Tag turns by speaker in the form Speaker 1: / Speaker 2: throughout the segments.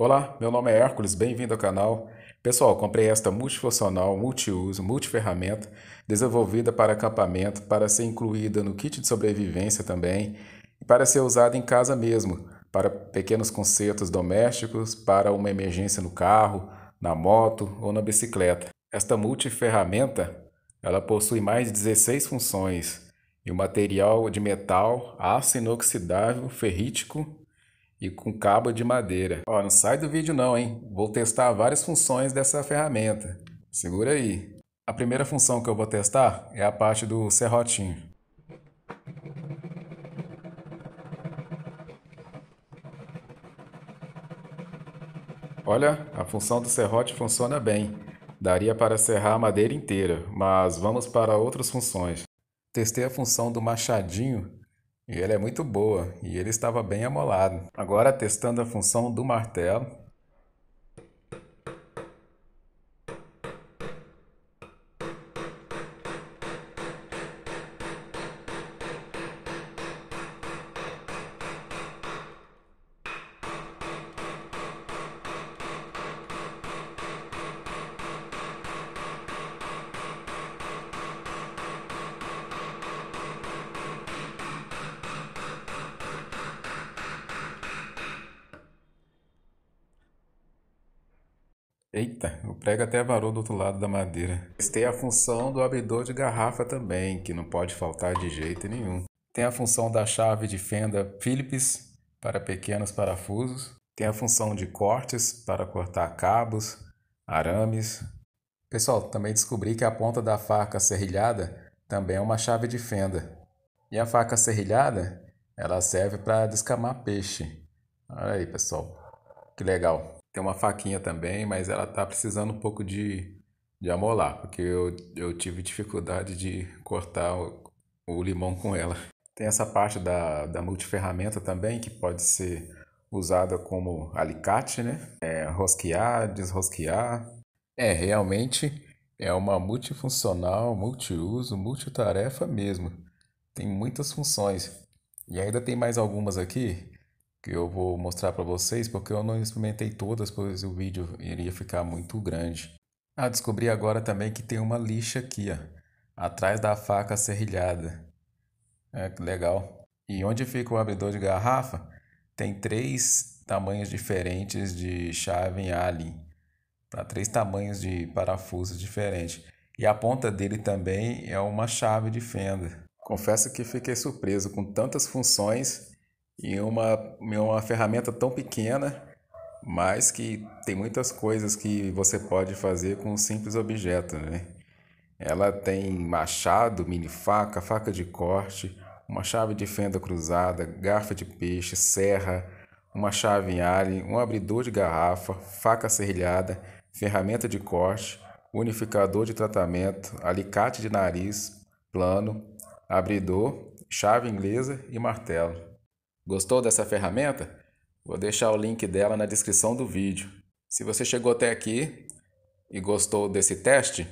Speaker 1: Olá, meu nome é Hércules, bem-vindo ao canal. Pessoal, comprei esta multifuncional, multiuso, multiferramenta, desenvolvida para acampamento, para ser incluída no kit de sobrevivência também, e para ser usada em casa mesmo, para pequenos concertos domésticos, para uma emergência no carro, na moto ou na bicicleta. Esta multiferramenta, ela possui mais de 16 funções, e o material é de metal, aço inoxidável, ferrítico e com cabo de madeira. Ó, não sai do vídeo não, hein? Vou testar várias funções dessa ferramenta. Segura aí. A primeira função que eu vou testar é a parte do serrotinho. Olha, a função do serrote funciona bem. Daria para serrar a madeira inteira, mas vamos para outras funções. Testei a função do machadinho e ela é muito boa, e ele estava bem amolado. Agora testando a função do martelo. Eita, o prego até varou do outro lado da madeira. Tem a função do abridor de garrafa também, que não pode faltar de jeito nenhum. Tem a função da chave de fenda Phillips para pequenos parafusos. Tem a função de cortes para cortar cabos, arames. Pessoal, também descobri que a ponta da faca serrilhada também é uma chave de fenda. E a faca serrilhada, ela serve para descamar peixe. Olha aí, pessoal, que legal. Tem uma faquinha também, mas ela tá precisando um pouco de, de amolar, porque eu, eu tive dificuldade de cortar o, o limão com ela. Tem essa parte da, da multiferramenta também, que pode ser usada como alicate, né? É, rosquear, desrosquear. É, realmente é uma multifuncional, multiuso, multitarefa mesmo. Tem muitas funções. E ainda tem mais algumas aqui que eu vou mostrar para vocês, porque eu não experimentei todas, pois o vídeo iria ficar muito grande. Ah, descobri agora também que tem uma lixa aqui, ó, atrás da faca serrilhada. É, que legal. E onde fica o abridor de garrafa? Tem três tamanhos diferentes de chave em Allen. Tá? Três tamanhos de parafusos diferentes. E a ponta dele também é uma chave de fenda. Confesso que fiquei surpreso com tantas funções em uma, em é uma ferramenta tão pequena, mas que tem muitas coisas que você pode fazer com um simples objeto, né? Ela tem machado, mini faca, faca de corte, uma chave de fenda cruzada, garfa de peixe, serra, uma chave em alien, um abridor de garrafa, faca serrilhada, ferramenta de corte, unificador de tratamento, alicate de nariz, plano, abridor, chave inglesa e martelo. Gostou dessa ferramenta? Vou deixar o link dela na descrição do vídeo. Se você chegou até aqui e gostou desse teste,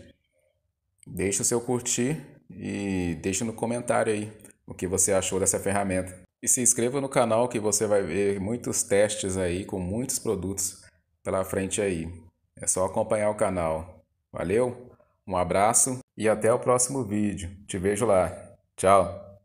Speaker 1: deixe o seu curtir e deixe no comentário aí o que você achou dessa ferramenta. E se inscreva no canal que você vai ver muitos testes aí com muitos produtos pela frente aí. É só acompanhar o canal. Valeu, um abraço e até o próximo vídeo. Te vejo lá. Tchau!